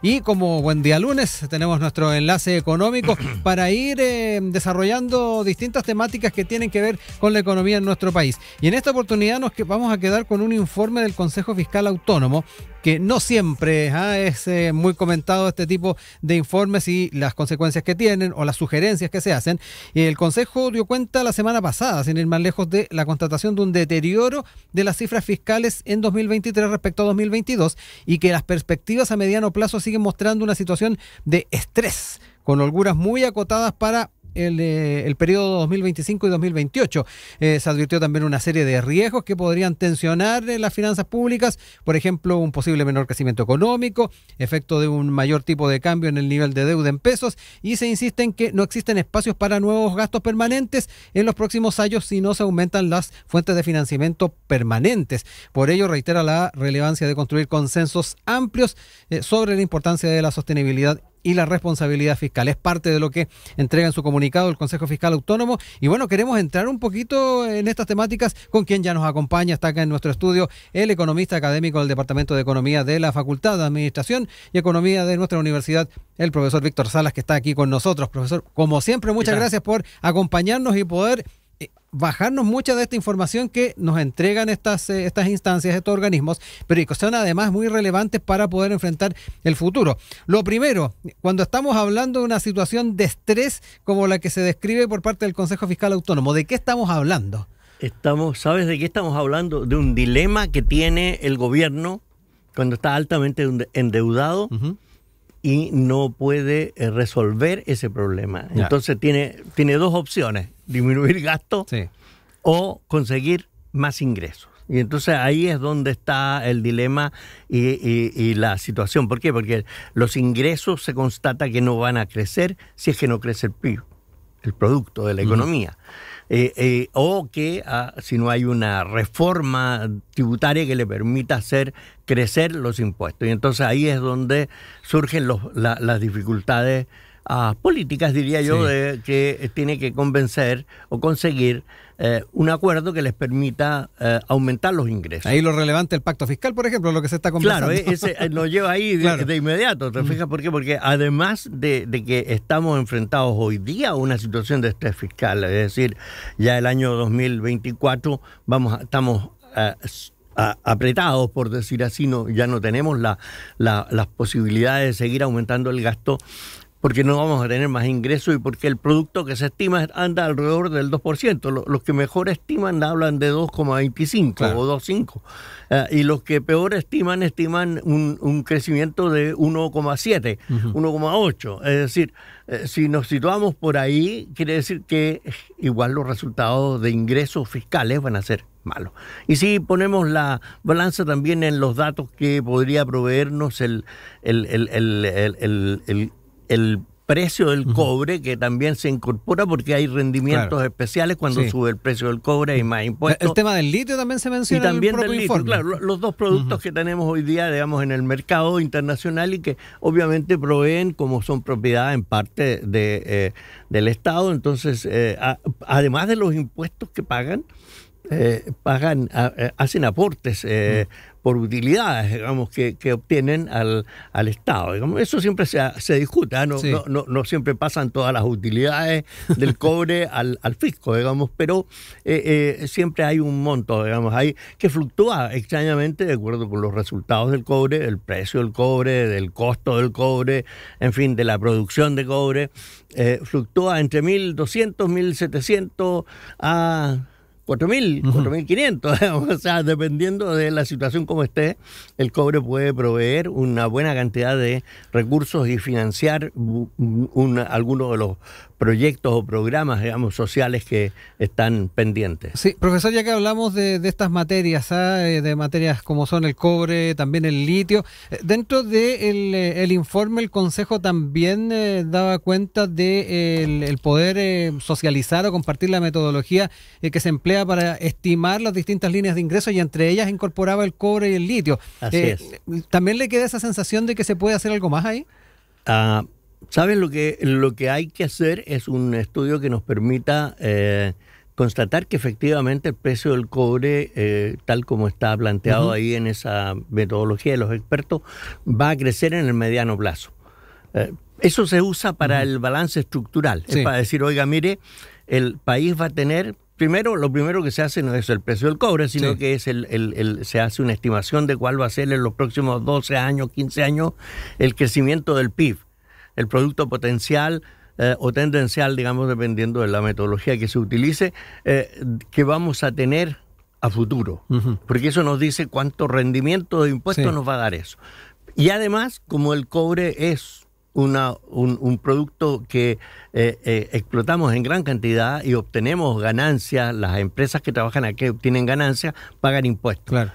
Y como buen día lunes, tenemos nuestro enlace económico para ir eh, desarrollando distintas temáticas que tienen que ver con la economía en nuestro país. Y en esta oportunidad nos vamos a quedar con un informe del Consejo Fiscal Autónomo no siempre ¿ah? es eh, muy comentado este tipo de informes y las consecuencias que tienen o las sugerencias que se hacen. El Consejo dio cuenta la semana pasada, sin ir más lejos, de la constatación de un deterioro de las cifras fiscales en 2023 respecto a 2022 y que las perspectivas a mediano plazo siguen mostrando una situación de estrés con holguras muy acotadas para el, periodo 2025 y 2028. Eh, se advirtió también una serie de riesgos que podrían tensionar las finanzas públicas, por ejemplo, un posible menor crecimiento económico, efecto de un mayor tipo de cambio en el nivel de deuda en pesos, y se insiste en que no existen espacios para nuevos gastos permanentes en los próximos años si no se aumentan las fuentes de financiamiento permanentes. Por ello, reitera la relevancia de construir consensos amplios eh, sobre la importancia de la sostenibilidad y la responsabilidad fiscal. Es parte de lo que entrega en su comunicado el Consejo Fiscal Autónomo. Y bueno, queremos entrar un poquito en estas temáticas con quien ya nos acompaña, está acá en nuestro estudio, el economista académico del Departamento de Economía de la Facultad de Administración y Economía de nuestra universidad, el profesor Víctor Salas, que está aquí con nosotros. Profesor, como siempre, muchas gracias por acompañarnos y poder bajarnos mucha de esta información que nos entregan estas, eh, estas instancias, estos organismos, pero que son además muy relevantes para poder enfrentar el futuro. Lo primero, cuando estamos hablando de una situación de estrés como la que se describe por parte del Consejo Fiscal Autónomo, ¿de qué estamos hablando? Estamos, ¿sabes de qué estamos hablando? De un dilema que tiene el gobierno cuando está altamente endeudado y no puede eh, resolver ese problema. Entonces tiene, tiene dos opciones, disminuir gastos o conseguir más ingresos. Y entonces ahí es donde está el dilema y, la situación. ¿Por qué? Porque los ingresos se constata que no van a crecer si es que no crece el PIB, el producto de la economía. Eh, eh, o que ah, si no hay una reforma tributaria que le permita hacer crecer los impuestos. Y entonces ahí es donde surgen las dificultades ah, políticas, diría yo, que tiene que convencer o conseguir eh, un acuerdo que les permita eh, aumentar los ingresos. Ahí lo relevante el pacto fiscal, por ejemplo, lo que se está conversando. Claro, eh, ese nos lleva ahí de, inmediato, ¿te mm. fijas por qué? Porque además de, que estamos enfrentados hoy día a una situación de estrés fiscal, es decir, ya el año 2024 vamos, estamos... apretados, por decir así, no, ya no tenemos las posibilidades de seguir aumentando el gasto porque no vamos a tener más ingresos y porque el producto que se estima anda alrededor del 2%. Los que mejor estiman hablan de 2,25 o 2,5. Ah, y los que peor estiman estiman un, crecimiento de 1,7, 1,8. Es decir, eh, si nos situamos por ahí, quiere decir que igual los resultados de ingresos fiscales van a ser malos. Y si ponemos la balanza también en los datos que podría proveernos el, el el precio del cobre que también se incorpora porque hay rendimientos especiales cuando sube el precio del cobre y más impuestos. El tema del litio también se menciona. Y también el del litio, claro, los dos productos que tenemos hoy día, digamos, en el mercado internacional y que obviamente proveen como son propiedad en parte eh, del Estado, entonces, eh, además de los impuestos que pagan, eh, pagan, eh, hacen aportes eh, mm. por utilidades, digamos, que, obtienen al, al Estado. Digamos, eso siempre se, se discute, ¿ah? no, no, siempre pasan todas las utilidades del cobre al, al, fisco, digamos, pero siempre hay un monto, digamos, ahí que fluctúa extrañamente de acuerdo con los resultados del cobre, el precio del cobre, del costo del cobre, en fin, de la producción de cobre, fluctúa entre 1.200, 1.700 a... 4.000, 4.500, o sea, dependiendo de la situación como esté, el cobre puede proveer una buena cantidad de recursos y financiar algunos de los proyectos o programas, digamos, sociales que están pendientes. Sí, profesor, ya que hablamos de, estas materias, ¿ah? eh, de materias como son el cobre, también el litio, eh, dentro del de eh, el informe el Consejo también daba cuenta de el, poder socializar o compartir la metodología que se emplea para estimar las distintas líneas de ingreso y entre ellas incorporaba el cobre y el litio. Así es. ¿También le queda esa sensación de que se puede hacer algo más ahí? Ah, ¿Sabes lo que, lo que hay que hacer? Es un estudio que nos permita eh, constatar que efectivamente el precio del cobre, eh, tal como está planteado ahí en esa metodología de los expertos, va a crecer en el mediano plazo. Eh, eso se usa para el balance estructural, es para decir, oiga, mire, el país va a tener primero, lo primero que se hace no es el precio del cobre, sino que es se hace una estimación de cuál va a ser en los próximos 12 años, 15 años, el crecimiento del PIB el producto potencial eh, o tendencial, digamos, dependiendo de la metodología que se utilice, eh, que vamos a tener a futuro, porque eso nos dice cuánto rendimiento de impuestos nos va a dar eso. Y además, como el cobre es una, un, producto que eh, explotamos en gran cantidad y obtenemos ganancias, las empresas que trabajan aquí obtienen ganancias, pagan impuestos. Claro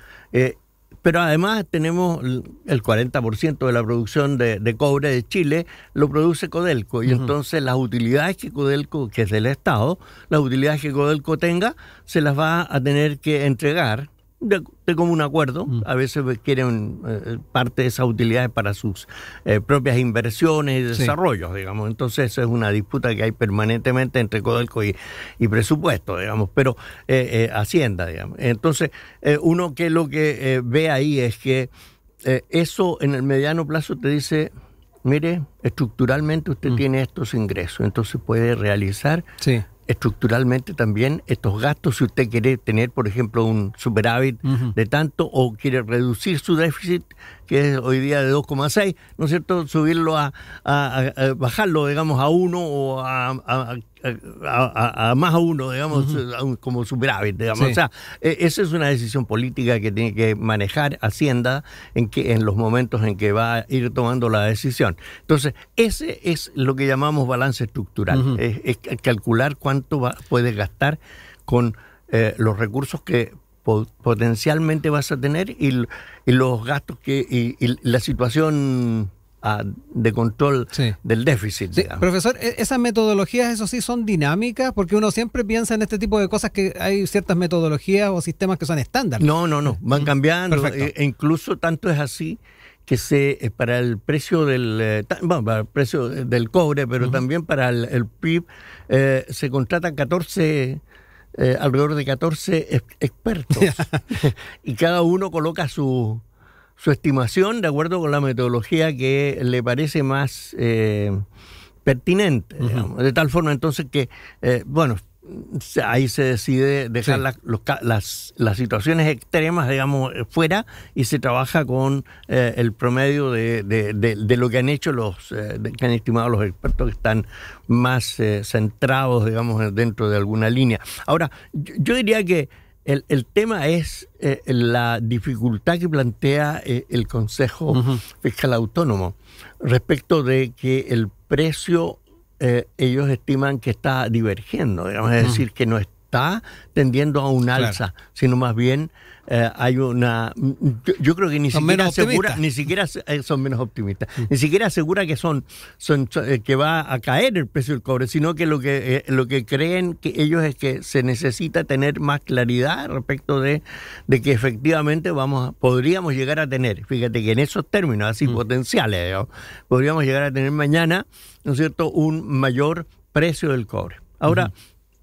pero además tenemos el 40% de la producción de, cobre de Chile, lo produce Codelco, y entonces las utilidades que Codelco, que es del Estado, las utilidades que Codelco tenga, se las va a tener que entregar de, un común acuerdo. Mm. A veces quieren eh, parte de esas utilidades para sus eh, propias inversiones y desarrollos, digamos. Entonces, eso es una disputa que hay permanentemente entre Codelco y, presupuesto, digamos, pero eh, Hacienda, digamos. Entonces, uno que lo que ve ahí es que eso en el mediano plazo te dice, mire, estructuralmente usted mm. tiene estos ingresos, entonces puede realizar sí estructuralmente también estos gastos si usted quiere tener, por ejemplo, un superávit de tanto o quiere reducir su déficit que es hoy día de 2,6, ¿no es cierto? Subirlo a, bajarlo, digamos, a uno o a, más a uno, digamos, como superávit, digamos. O sea, e, esa es una decisión política que tiene que manejar Hacienda en, que, en los momentos en que va a ir tomando la decisión. Entonces, ese es lo que llamamos balance estructural, es, calcular cuánto va, puedes gastar con eh, los recursos que potencialmente vas a tener y, los gastos que y, la situación ah, de control del déficit. Profesor, e, esas metodologías, eso sí, son dinámicas porque uno siempre piensa en este tipo de cosas que hay ciertas metodologías o sistemas que son estándar. No, no, no, van cambiando. E, e, incluso tanto es así que se eh, para el precio del eh, bueno, el precio eh, del cobre, pero también para el, PIB se contratan 14 eh, alrededor de 14 expertos y cada uno coloca su, su, estimación de acuerdo con la metodología que le parece más eh, pertinente, de tal forma entonces que, eh, bueno, ahí se decide dejar las, las, situaciones extremas, digamos, eh, fuera y se trabaja con eh, el promedio de, lo que han hecho los, eh, que han estimado los expertos que están más centrados, digamos, dentro de alguna línea. Ahora, yo, diría que el, tema es la dificultad que plantea el Consejo Fiscal Autónomo respecto de que el precio eh, ellos estiman que está divergiendo, digamos, es decir, que no está tendiendo a un alza, sino más bien eh, hay una. Yo, creo que ni siquiera asegura, ni siquiera eh, son menos optimistas, mm. ni siquiera asegura que son, son eh, que va a caer el precio del cobre, sino que lo que lo que creen que ellos es que se necesita tener más claridad respecto de, de que efectivamente vamos podríamos llegar a tener. Fíjate que en esos términos así mm. potenciales podríamos llegar a tener mañana, ¿no es cierto? Un mayor precio del cobre. Ahora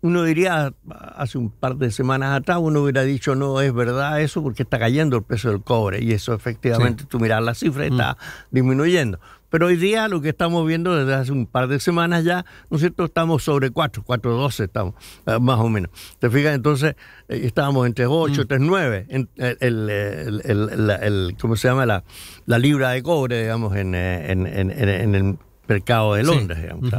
uno diría, hace un par de semanas atrás, uno hubiera dicho, no es verdad eso porque está cayendo el peso del cobre. Y eso efectivamente, tú miras la cifra está mm. disminuyendo. Pero hoy día lo que estamos viendo desde hace un par de semanas ya, ¿no es cierto? Estamos sobre 4, 4.12 estamos, eh, más o menos. ¿Te fijas? Entonces eh, estábamos entre 8, mm. 3, en, eh, el, el, ¿cómo se llama? La, la libra de cobre, digamos, en, en, en el mercado de Londres. Digamos,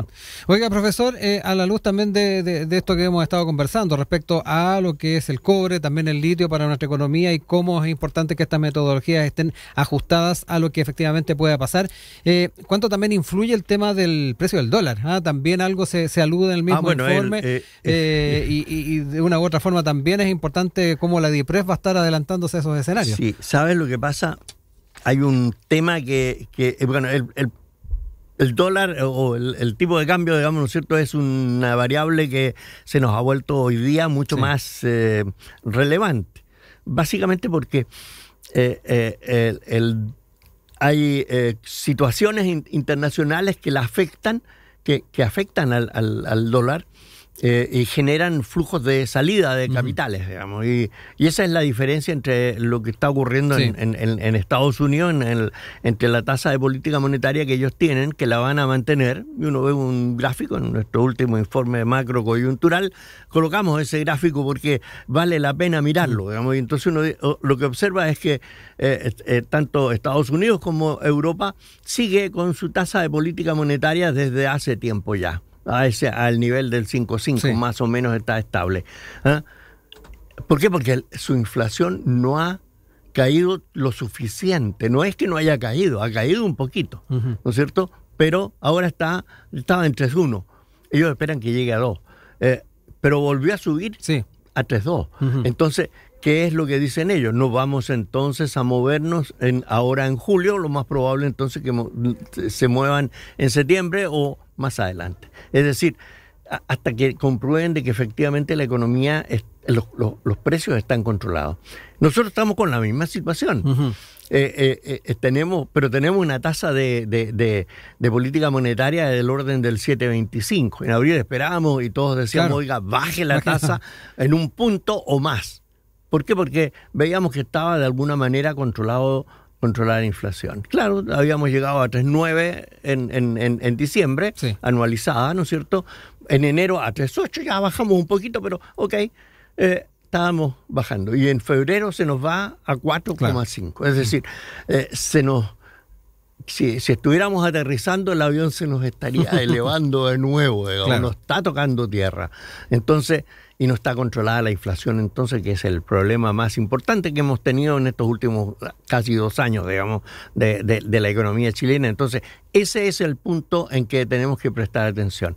Oiga, profesor, eh, a la luz también de, esto que hemos estado conversando respecto a lo que es el cobre, también el litio para nuestra economía y cómo es importante que estas metodologías estén ajustadas a lo que efectivamente pueda pasar, eh, ¿cuánto también influye el tema del precio del dólar? Ah, también algo se, se alude ah, en el mismo informe eh, y, de una u otra forma también es importante cómo la DIPRES va a estar adelantándose a esos escenarios. Sí, ¿sabes lo que pasa? Hay un tema que, que bueno, el, el el dólar eh, o el, tipo de cambio, digamos, ¿no es cierto?, es una variable que se nos ha vuelto hoy día mucho más eh, relevante. Básicamente porque eh, el, hay situaciones internacionales que la afectan, que, afectan al, al dólar eh, y generan flujos de salida de capitales, digamos. Y, esa es la diferencia entre lo que está ocurriendo en, Estados Unidos, entre la tasa de política monetaria que ellos tienen, que la van a mantener. Y uno ve un gráfico en nuestro último informe macro coyuntural, colocamos ese gráfico porque vale la pena mirarlo, digamos. Y entonces uno lo que observa es que eh, eh, tanto Estados Unidos como Europa sigue con su tasa de política monetaria desde hace tiempo ya ese, al nivel del 5.5, más o menos está estable. ¿ah? ¿Por qué? Porque su inflación no ha caído lo suficiente. No es que no haya caído, ha caído un poquito, ¿no es cierto? Pero ahora está, estaba en 3.1. Ellos esperan que llegue a 2. Eh, pero volvió a subir a 3.2. Entonces, ¿Qué es lo que dicen ellos? no vamos entonces a movernos en, ahora en julio, lo más probable entonces que se muevan en septiembre o más adelante. Es decir, hasta que comprueben de que efectivamente la economía, los, los, precios están controlados. Nosotros estamos con la misma situación. Eh, eh, eh, tenemos, pero tenemos una tasa de, política monetaria del orden del 7,25. En abril esperábamos y todos decíamos, oiga, baje la tasa en un punto o más. ¿Por qué? Porque veíamos que estaba de alguna manera controlado controlar la inflación. Claro, habíamos llegado a 3,9 en, diciembre, anualizada, ¿no es cierto? En enero a 3,8 ya bajamos un poquito, pero ok, eh, estábamos bajando. Y en febrero se nos va a 4,5. Es decir, eh, se nos... Si, estuviéramos aterrizando, el avión se nos estaría elevando de nuevo, nos está tocando tierra. Entonces, y no está controlada la inflación entonces, que es el problema más importante que hemos tenido en estos últimos ah, casi dos años, digamos, de, de, la economía chilena. Entonces, ese es el punto en que tenemos que prestar atención.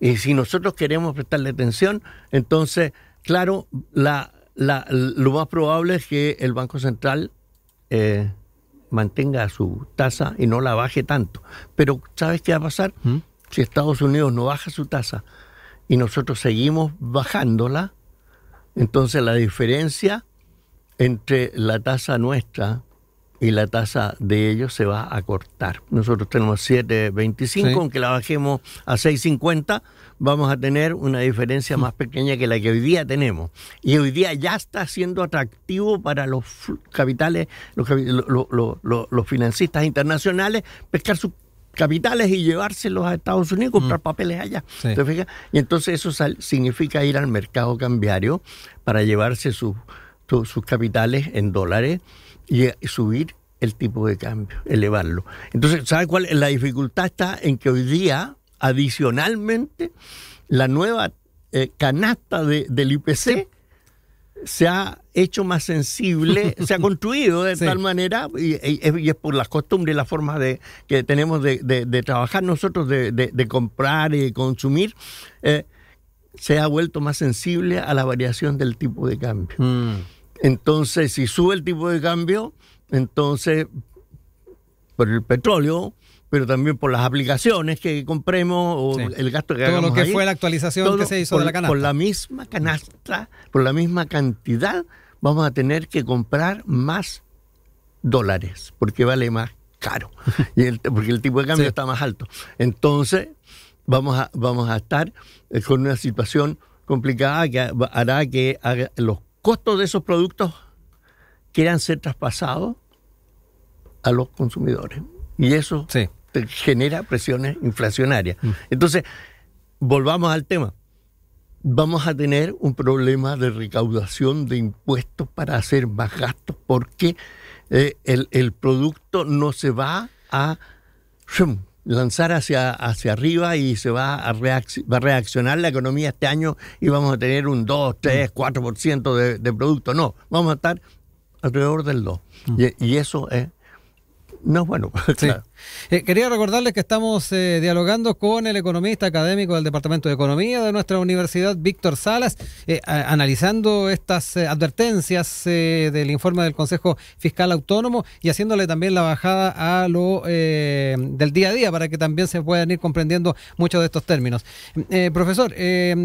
Y si nosotros queremos prestarle atención, entonces, claro, la, la, lo más probable es que el Banco Central... Eh, mantenga su tasa y no la baje tanto. Pero ¿sabes qué va a pasar? ¿Mm? Si Estados Unidos no baja su tasa, y nosotros seguimos bajándola, entonces la diferencia entre la tasa nuestra y la tasa de ellos se va a cortar. Nosotros tenemos 7,25, aunque la bajemos a 6,50, vamos a tener una diferencia mm. más pequeña que la que hoy día tenemos. Y hoy día ya está siendo atractivo para los capitales, los, los, los financistas internacionales, pescar sus capitales y llevárselos a Estados Unidos, comprar mm. papeles allá. Y entonces eso significa ir al mercado cambiario para llevarse sus, sus, capitales en dólares y eh, subir el tipo de cambio, elevarlo. Entonces, ¿sabes cuál? La dificultad está en que hoy día, adicionalmente, la nueva eh, canasta del IPC se ha hecho más sensible, se ha construido de tal manera, y, es por las costumbres, la forma de, que tenemos de, trabajar nosotros, de, comprar y consumir, eh, se ha vuelto más sensible a la variación del tipo de cambio. Mm. Entonces, si sube el tipo de cambio, entonces, por el petróleo, pero también por las aplicaciones que compremos o el gasto que Todo lo que fue la actualización que se hizo de la canasta. Por la misma canasta, por la misma cantidad, vamos a tener que comprar más dólares, porque vale más caro, y el, porque el tipo de cambio está más alto. Entonces, vamos a, vamos a estar eh, con una situación complicada que hará que los costos de esos productos quieran ser traspasados a los consumidores. Y eso genera presiones inflacionarias. Mm. Entonces, volvamos al tema. Vamos a tener un problema de recaudación de impuestos para hacer más gastos porque eh, el, producto no se va a lanzar hacia, hacia arriba y se va a, a, reaccionar la economía este año y vamos a tener un 2, 3, 4% de, de producto. No, vamos a estar alrededor del 2. Mm. Y, eso es, no bueno. Eh, quería recordarles que estamos eh, dialogando con el economista académico del Departamento de Economía de nuestra universidad, Víctor Salas, eh, analizando estas advertencias del informe del Consejo Fiscal Autónomo y haciéndole también la bajada a lo del día a día para que también se puedan ir comprendiendo muchos de estos términos. profesor,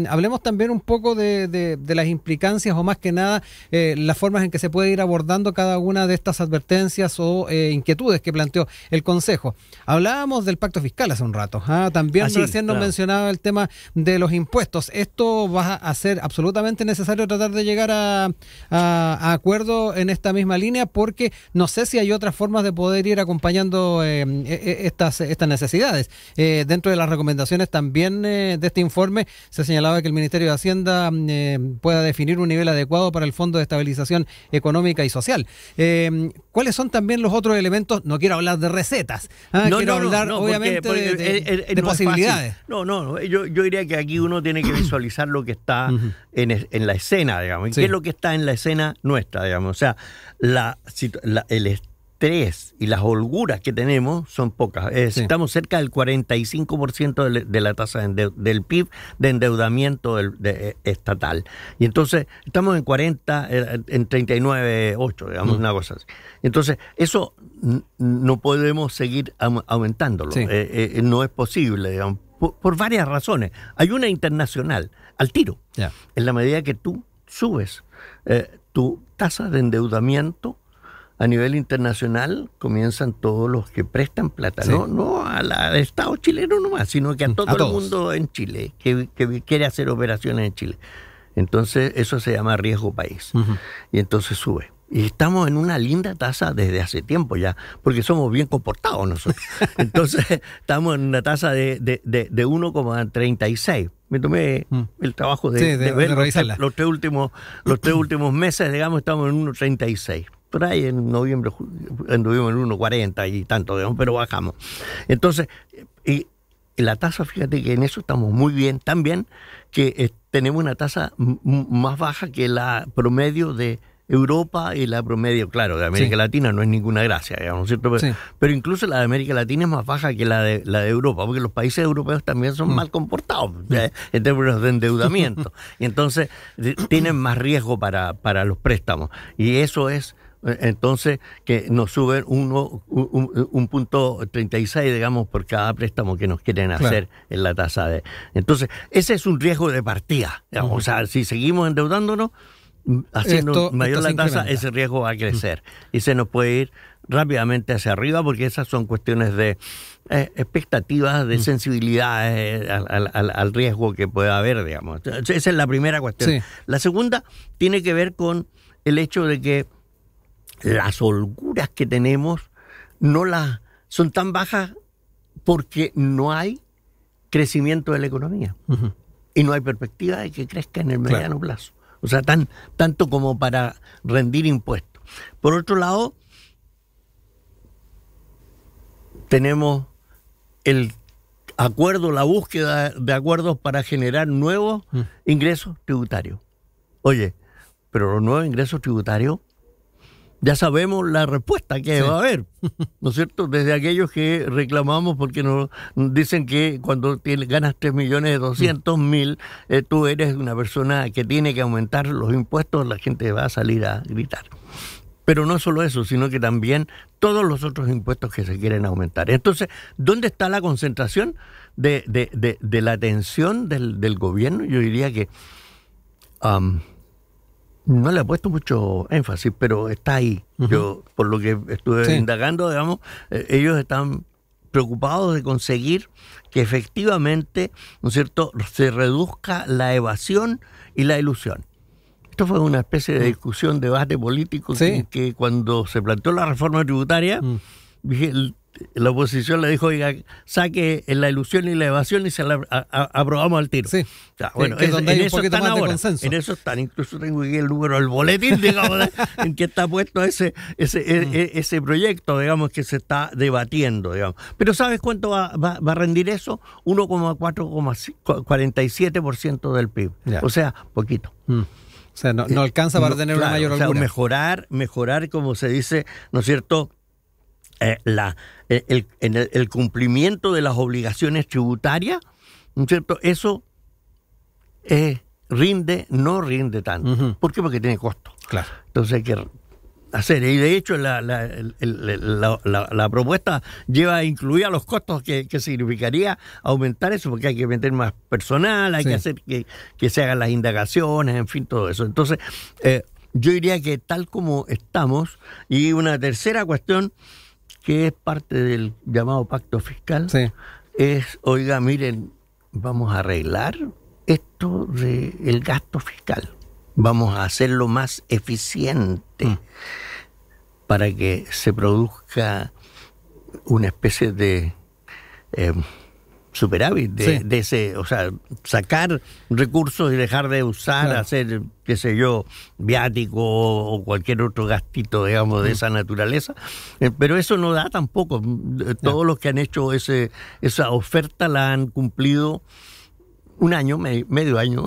hablemos también un poco de, las implicancias o más que nada las formas en que se puede ir abordando cada una de estas advertencias o inquietudes que planteó el Consejo. Hablábamos del pacto fiscal hace un rato. ¿ah? También ah, recién nos mencionaba el tema de los impuestos. Esto va a ser absolutamente necesario tratar de llegar a, acuerdo en esta misma línea porque no sé si hay otras formas de poder ir acompañando em, e, e, estas, necesidades. Eh, dentro de las recomendaciones también eh, de este informe se señalaba que el Ministerio de Hacienda em, pueda definir un nivel adecuado para el Fondo de Estabilización Económica y Social. Em, ¿Cuáles son también los otros elementos? No quiero hablar de recetas, Ah, no, no, hablar, obviamente, de, posibilidades. No, no, yo, yo diría que aquí uno tiene que visualizar lo que está en, la escena, digamos. ¿Qué es lo que está en la escena nuestra, digamos? O sea, la, el estrés y las holguras que tenemos son pocas. Estamos cerca del 45% de, de, la tasa de del PIB de endeudamiento eh, estatal. Y entonces estamos en 40, eh, en 39,8, digamos, mm. una cosa así. Entonces, eso no podemos seguir aumentándolo. Eh, eh, no es posible, por, varias razones. Hay una internacional al tiro. En la medida que tú subes eh, tu tasa de endeudamiento a nivel internacional, comienzan todos los que prestan plata, no, no al Estado chileno nomás, sino que a mm, todo el mundo en Chile, que, quiere hacer operaciones en Chile. Entonces, eso se llama riesgo país. Y entonces sube. Y estamos en una linda tasa desde hace tiempo ya, porque somos bien comportados nosotros. Entonces, estamos en una tasa de, de, de, 1,36. Me tomé mm. el trabajo de, ver los, tres últimos, los tres últimos meses, digamos, estamos en 1,36. Por ahí en noviembre anduvimos en 1,40 y tanto, digamos, pero bajamos. Entonces, y, la tasa, fíjate que en eso estamos muy bien, También que eh, tenemos una tasa más baja que la promedio de Europa y la promedio, claro, de América Latina no es ninguna gracia, digamos, ¿cierto? Pero, incluso la de América Latina es más baja que la de, la de Europa, porque los países europeos también son mm. mal comportados mm. en términos de endeudamiento. y entonces tienen más riesgo para, para los préstamos. Y eso es eh, entonces que nos suben uno, un, un, punto 36, digamos, por cada préstamo que nos quieren hacer en la tasa de... Entonces, ese es un riesgo de partida. O sea, si seguimos endeudándonos, haciendo mayor la tasa, ese riesgo va a crecer y se nos puede ir rápidamente hacia arriba porque esas son cuestiones de eh, expectativas, de sensibilidad eh, al, riesgo que pueda haber, digamos. Esa es la primera cuestión. La segunda tiene que ver con el hecho de que las holguras que tenemos no las son tan bajas porque no hay crecimiento de la economía y no hay perspectiva de que crezca en el mediano plazo. O sea, tan, tanto como para rendir impuestos. Por otro lado, tenemos el acuerdo, la búsqueda de acuerdos para generar nuevos mm. ingresos tributarios. Oye, pero los nuevos ingresos tributarios ya sabemos la respuesta que va a haber, ¿no es cierto? Desde aquellos que reclamamos porque nos dicen que cuando ganas 3 millones de mm. mil, eh, tú eres una persona que tiene que aumentar los impuestos, la gente va a salir a gritar. Pero no solo eso, sino que también todos los otros impuestos que se quieren aumentar. Entonces, ¿dónde está la concentración de, la atención del, gobierno? Yo diría que no le ha puesto mucho énfasis, pero está ahí. Yo, por lo que estuve indagando, digamos, eh, ellos están preocupados de conseguir que efectivamente, ¿no es cierto?, se reduzca la evasión y la ilusión. Esto fue una especie de mm. discusión, debate político que, cuando se planteó la reforma tributaria, mm. dije, la oposición le dijo, oiga, saque la ilusión y la evasión y se la aprobamos al tiro. Sí. bueno, en eso están ahora. En eso están. Incluso tengo aquí el número del boletín, digamos, en que está puesto ese, ese, e, mm. e, ese proyecto, digamos, que se está debatiendo, digamos. Pero ¿sabes cuánto va, a rendir eso? 1,47% del PIB. O sea, poquito. Mm. O sea, no, alcanza para tener una mayor o mejorar, mejorar, como se dice, ¿no es cierto?, eh, la, eh, el, el, cumplimiento de las obligaciones tributarias, ¿no es cierto? Eso eh, rinde, no rinde tanto. ¿Por qué? Porque tiene costo. Claro. Entonces hay que hacer. Y de hecho, la, propuesta lleva a incluir a los costos que, significaría aumentar eso, porque hay que meter más personal, hay que hacer que, se hagan las indagaciones, en fin, todo eso. Entonces, yo diría que tal como estamos, y una tercera cuestión que es parte del llamado pacto fiscal, es, oiga, miren, vamos a arreglar esto del gasto fiscal, vamos a hacerlo más eficiente mm. para que se produzca una especie de... Em, superávit de, ese, o sea, sacar recursos y dejar de usar, hacer, qué sé yo, viático o, cualquier otro gastito, digamos, de mm. esa naturaleza. Eh, pero eso no da tampoco. Mm, todos los que han hecho ese, esa oferta la han cumplido un año, medio año.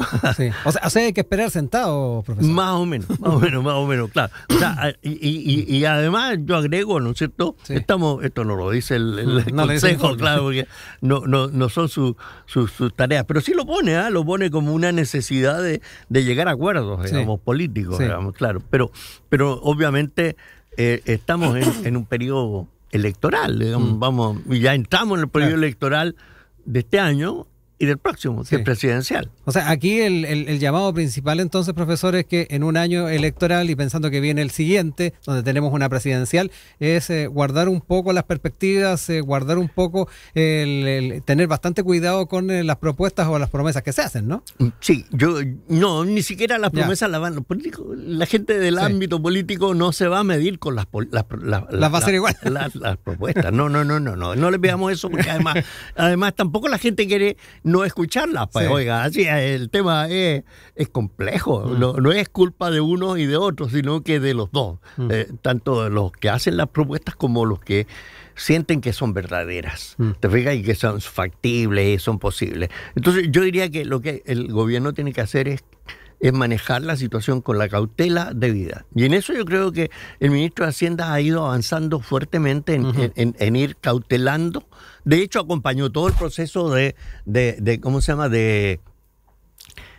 O, sea, hay que esperar sentado, profesor. Más o menos, más o menos, más o menos, claro. Ah, y, además yo agrego, ¿no es cierto? Estamos, esto no lo dice el, consejo, claro, porque no, son su, sus tareas, pero sí lo pone, ¿ah? lo pone como una necesidad de, llegar a acuerdos, digamos, políticos, digamos, claro. Pero, pero obviamente eh, estamos en, un periodo electoral, digamos, mm. y vamos, ya entramos en el periodo electoral de este año y del próximo, que presidencial. O sea, aquí el, llamado principal entonces, profesor, es que en un año electoral y pensando que viene el siguiente, donde tenemos una presidencial, es eh, guardar un poco las perspectivas, eh, guardar un poco, el, tener bastante cuidado con eh, las propuestas o las promesas que se hacen, ¿no? Mm, sí, yo no, ni siquiera las promesas las van, pues, la gente del ámbito político no se va a medir con las... Las, las, va a ser igual. Las, propuestas, no, no, no, no, no, no le veamos eso porque además, además tampoco la gente quiere no escucharlas. Pues oiga, así el tema es, complejo, mm. no, es culpa de uno y de otro, sino que de los dos, mm. eh, tanto los que hacen las propuestas como los que sienten que son verdaderas, mm. te fijas, y que son factibles y son posibles. Entonces yo diría que lo que el gobierno tiene que hacer es es manejar la situación con la cautela debida. Y en eso yo creo que el ministro de Hacienda ha ido avanzando fuertemente en, ir cautelando. De hecho, acompañó todo el proceso de, ¿cómo se llama?, de,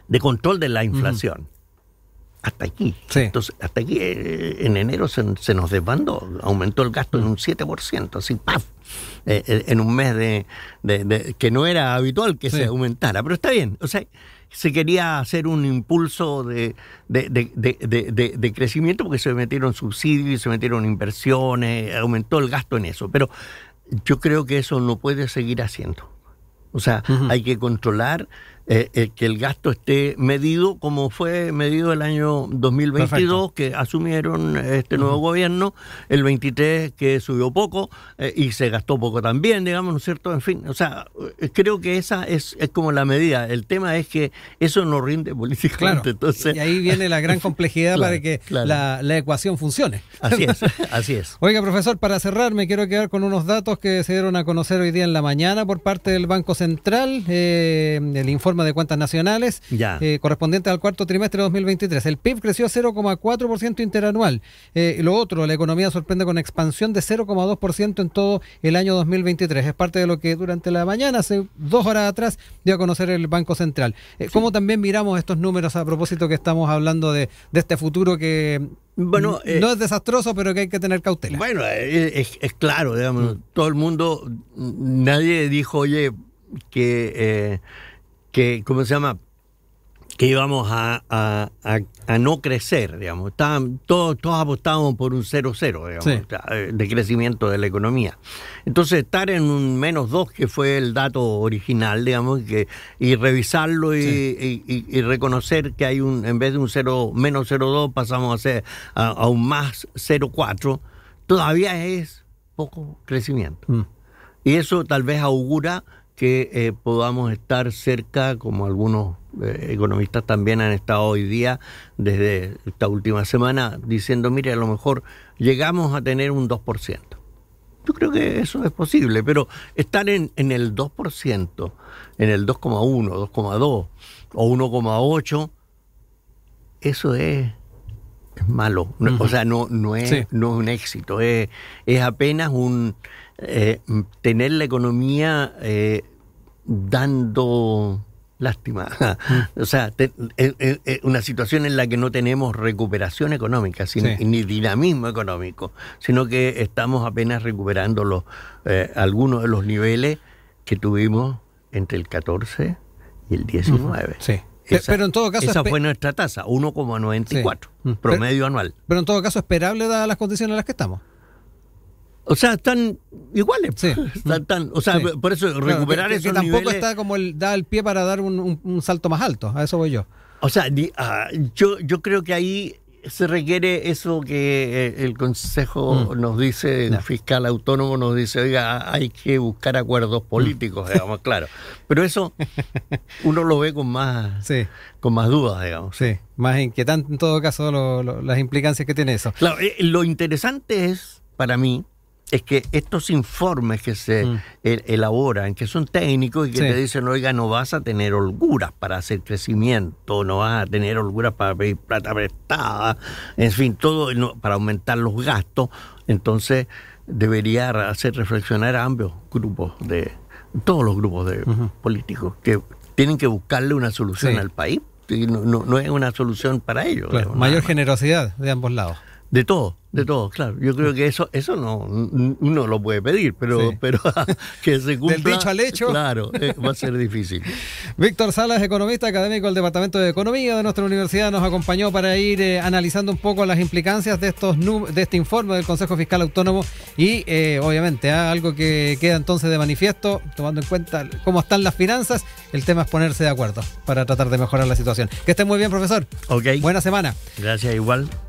de control de la inflación. hasta aquí. Entonces, hasta aquí eh, en enero se, nos desbandó, aumentó el gasto en un 7%, así, ¡paf! Eh, eh, en un mes de, que no era habitual que se aumentara, pero está bien, o sea, se quería hacer un impulso de, de, crecimiento porque se metieron subsidios, se metieron inversiones, aumentó el gasto en eso, pero yo creo que eso no puede seguir haciendo. O sea, hay que controlar eh, eh, que el gasto esté medido como fue medido el año 2022, que asumieron este nuevo gobierno, el 23 que subió poco eh, y se gastó poco también, digamos, ¿no es cierto? En fin, o sea, creo que esa es, como la medida. El tema es que eso no rinde políticamente. Entonces, y ahí viene la gran complejidad para que la, la, ecuación funcione. Así es, así es. Oiga, profesor, para cerrar, me quiero quedar con unos datos que se dieron a conocer hoy día en la mañana por parte del Banco Central, el informe de cuentas nacionales eh, correspondiente al cuarto trimestre de 2023. El PIB creció 0,4% interanual. Eh, lo otro, la economía sorprende con expansión de 0,2% en todo el año 2023. Es parte de lo que durante la mañana, hace dos horas atrás, dio a conocer el Banco Central. Eh, ¿Cómo también miramos estos números a propósito que estamos hablando de, este futuro que bueno, no es desastroso, pero que hay que tener cautela. Bueno, es, claro, digamos, mm. todo el mundo, nadie dijo, oye, que que, ¿cómo se llama? que íbamos a, no crecer, digamos. todos, todos apostábamos por un 0-0, eh, de crecimiento de la economía. Entonces, estar en un menos 2, que fue el dato original, digamos, y revisarlo y, reconocer que hay un, en vez de un 0, menos 0 pasamos a, ser, a, un más 04, todavía es poco crecimiento. Mm. Y eso tal vez augura que eh, podamos estar cerca, como algunos eh, economistas también han estado hoy día, desde esta última semana, diciendo, mire, a lo mejor llegamos a tener un 2%. Yo creo que eso es posible, pero estar en, el 2%, en el 2,1, 2,2 o 1,8, eso es, malo. O sea, no, no, es, no es un éxito, es, es apenas un eh, tener la economía eh, dando lástima. Mm. o sea, eh, eh, una situación en la que no tenemos recuperación económica, ni dinamismo económico, sino que estamos apenas recuperando los, algunos de los niveles que tuvimos entre el 14 y el 19. Sí. Esa, pero en todo caso esa fue nuestra tasa, 1,94, mm. promedio anual. Pero en todo caso esperable dadas las condiciones en las que estamos. O sea, están iguales. Sí. o sea, por eso recuperar tampoco está como el da el pie para dar un, salto más alto. A eso voy yo. O sea, ah, yo, yo creo que ahí se requiere eso que eh, el Consejo mm. nos dice, el fiscal autónomo nos dice, oiga, hay que buscar acuerdos mm. políticos, digamos, claro. Pero eso uno lo ve con más, con más dudas, digamos. Sí, más inquietante en todo caso las implicancias que tiene eso. Eh, lo interesante es, para mí, es que estos informes que se mm. e-, elaboran, que son técnicos y que te dicen, oiga, no vas a tener holguras para hacer crecimiento, no vas a tener holguras para pedir plata prestada, en fin, todo para aumentar los gastos, entonces debería hacer reflexionar a ambos grupos de todos los grupos de políticos que tienen que buscarle una solución al país. No, es una solución para ellos. mayor generosidad de ambos lados. De todo de todo, claro. Yo creo que eso, no, uno lo puede pedir, pero, pero que se cumpla. Del dicho al hecho. Claro, eh, va a ser difícil. Víctor Salas, economista académico del Departamento de Economía de nuestra universidad, nos acompañó para ir eh, analizando un poco las implicancias de estos de este informe del Consejo Fiscal Autónomo y eh, obviamente ah, algo que queda entonces de manifiesto, tomando en cuenta cómo están las finanzas, el tema es ponerse de acuerdo para tratar de mejorar la situación. Que estén muy bien, profesor. Ok. Buena semana. Gracias, igual.